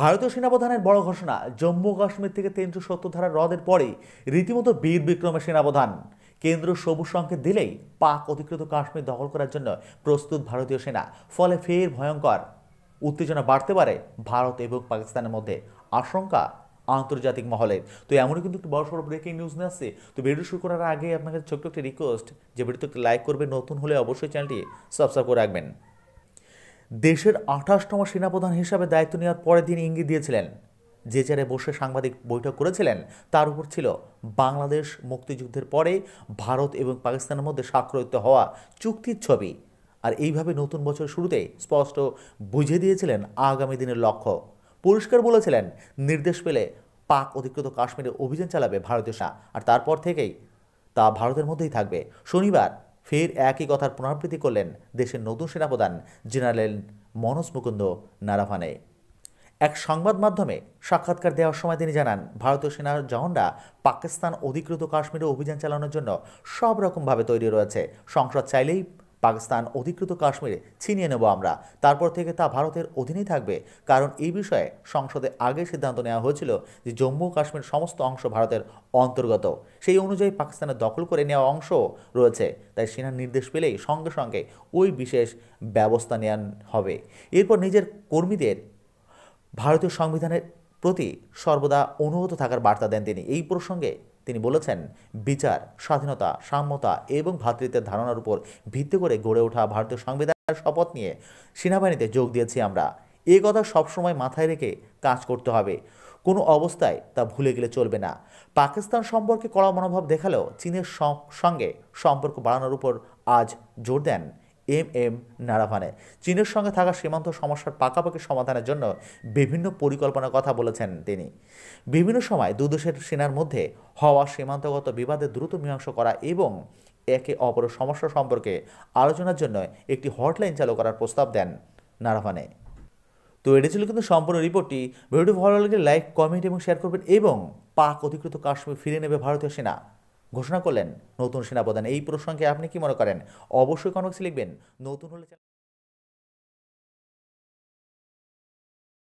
ভারতীয় সেনাপ্রধানের বড় ঘোষণা জম্মু কাশ্মীর থেকে তিনশো সত্তর ধারা হ্রদের পরে রীতিমতো বীর বিক্রমের সেনাপ্রধান কেন্দ্র সবুজ সংকেত দিলেই পাক অধিকৃত কাশ্মীর দখল করার জন্য প্রস্তুত ভারতীয় সেনা ফলে ফের ভয়ঙ্কর উত্তেজনা বাড়তে পারে ভারত এবং পাকিস্তানের মধ্যে আশঙ্কা আন্তর্জাতিক মহলে তো এমনই কিন্তু একটি বড় সড়ো ব্রেকিং নিউজ নিয়ে আসছে তো ভিডিও শুরু করার আগে আপনাকে ছোট্ট একটি রিকোয়েস্ট যে ভিডিওতে লাইক করবে নতুন হলে অবশ্যই চ্যানেলটি সাবস্ক্রাইব করে রাখবেন দেশের আঠাশতম সেনাপ্রধান হিসাবে দায়িত্ব নেওয়ার পরে তিনি ইঙ্গিত দিয়েছিলেন যে চারে বসে সাংবাদিক বৈঠক করেছিলেন তার উপর ছিল বাংলাদেশ মুক্তিযুদ্ধের পরে ভারত এবং পাকিস্তানের মধ্যে স্বাক্ষরিত হওয়া চুক্তির ছবি আর এইভাবে নতুন বছর শুরুতে স্পষ্ট বুঝিয়ে দিয়েছিলেন আগামী দিনের লক্ষ্য পরিষ্কার বলেছিলেন নির্দেশ পেলে পাক অধিকৃত কাশ্মীরে অভিযান চালাবে ভারতীয় শাহ আর তারপর থেকেই তা ভারতের মধ্যেই থাকবে শনিবার ফের একই কথার পুনরাবৃত্তি করলেন দেশের নতুন সেনাপ্রধান জেনারেল মনোজ মুকুন্দ নারাভানে এক সংবাদ মাধ্যমে সাক্ষাৎকার দেওয়ার সময় তিনি জানান ভারতীয় সেনার জওয়ানরা পাকিস্তান অধিকৃত কাশ্মীরে অভিযান চালানোর জন্য সব রকমভাবে তৈরি রয়েছে সংসদ চাইলেই পাকিস্তান অধিকৃত কাশ্মীরে ছিনিয়ে নেব আমরা তারপর থেকে তা ভারতের অধীনেই থাকবে কারণ এই বিষয়ে সংসদে আগে সিদ্ধান্ত নেওয়া হয়েছিল যে জম্মু কাশ্মীর সমস্ত অংশ ভারতের অন্তর্গত সেই অনুযায়ী পাকিস্তানের দখল করে নেওয়া অংশ রয়েছে তাই সেনার নির্দেশ পেলেই সঙ্গে সঙ্গে ওই বিশেষ ব্যবস্থা নেওয়া হবে এরপর নিজের কর্মীদের ভারতীয় সংবিধানের প্রতি সর্বদা অনুগত থাকার বার্তা দেন তিনি এই প্রসঙ্গে তিনি বলেছেন বিচার স্বাধীনতা সাম্যতা এবং ভ্রাতৃত্বের ধারণার উপর ভিত্তি করে গড়ে ওঠা ভারতীয় সংবিধানের শপথ নিয়ে সেনাবাহিনীতে যোগ দিয়েছি আমরা এ কথা সবসময় মাথায় রেখে কাজ করতে হবে কোনো অবস্থায় তা ভুলে গেলে চলবে না পাকিস্তান সম্পর্কে কড়া মনোভাব দেখালেও চীনের সঙ্গে সম্পর্ক বাড়ানোর উপর আজ জোর দেন এম এম নারাভানে চীনের সঙ্গে থাকা সীমান্ত সমস্যার পাকাপাকি সমাধানের জন্য বিভিন্ন পরিকল্পনার কথা বলেছেন তিনি বিভিন্ন সময় দুদেশের সেনার মধ্যে হওয়া সীমান্তগত বিবাদে দ্রুত মীমাংসা করা এবং একে অপরের সমস্যা সম্পর্কে আলোচনার জন্য একটি হটলাইন চালু করার প্রস্তাব দেন নারাভানে তো এটি ছিল কিন্তু সম্পূর্ণ রিপোর্টটি ভিডিওটি ভালো লাগলে লাইক কমেন্ট এবং শেয়ার করবেন এবং পাক অধিকৃত কাশ্মীর ফিরে নেবে ভারতীয় সেনা ঘোষণা করলেন নতুন সেনাপ্রধান এই প্রসঙ্গে আপনি কি মনে করেন অবশ্যই কনক লিখবেন নতুন হলে